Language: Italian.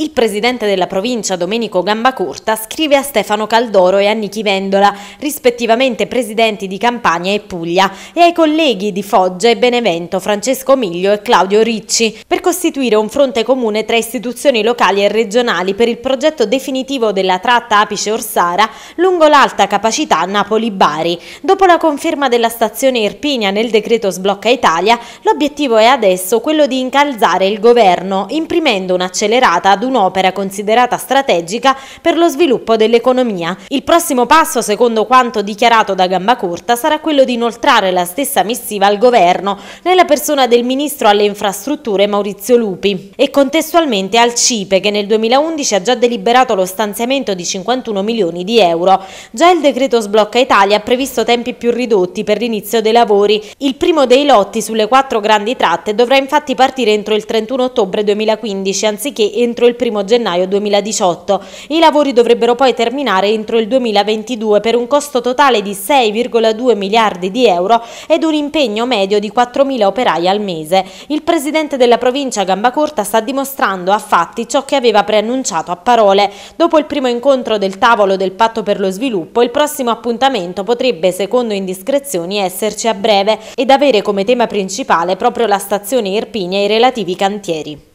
Il presidente della provincia Domenico Gambacurta scrive a Stefano Caldoro e a Nichi Vendola, rispettivamente presidenti di Campania e Puglia, e ai colleghi di Foggia e Benevento Francesco Miglio e Claudio Ricci, per costituire un fronte comune tra istituzioni locali e regionali per il progetto definitivo della tratta Apice-Orsara lungo l'alta capacità Napoli-Bari. Dopo la conferma della stazione Irpinia nel decreto Sblocca Italia, l'obiettivo è adesso quello di incalzare il governo, imprimendo un'accelerata ad un un'opera considerata strategica per lo sviluppo dell'economia. Il prossimo passo, secondo quanto dichiarato da Gambacorta, sarà quello di inoltrare la stessa missiva al governo, nella persona del ministro alle infrastrutture Maurizio Lupi, e contestualmente al CIPE che nel 2011 ha già deliberato lo stanziamento di 51 milioni di euro. Già il decreto sblocca Italia ha previsto tempi più ridotti per l'inizio dei lavori. Il primo dei lotti sulle quattro grandi tratte dovrà infatti partire entro il 31 ottobre 2015 anziché entro il 1 gennaio 2018. I lavori dovrebbero poi terminare entro il 2022 per un costo totale di 6,2 miliardi di euro ed un impegno medio di 4.000 operai al mese. Il presidente della provincia Gambacorta sta dimostrando a fatti ciò che aveva preannunciato a parole. Dopo il primo incontro del tavolo del patto per lo sviluppo, il prossimo appuntamento potrebbe, secondo indiscrezioni, esserci a breve ed avere come tema principale proprio la stazione Irpini e i relativi cantieri.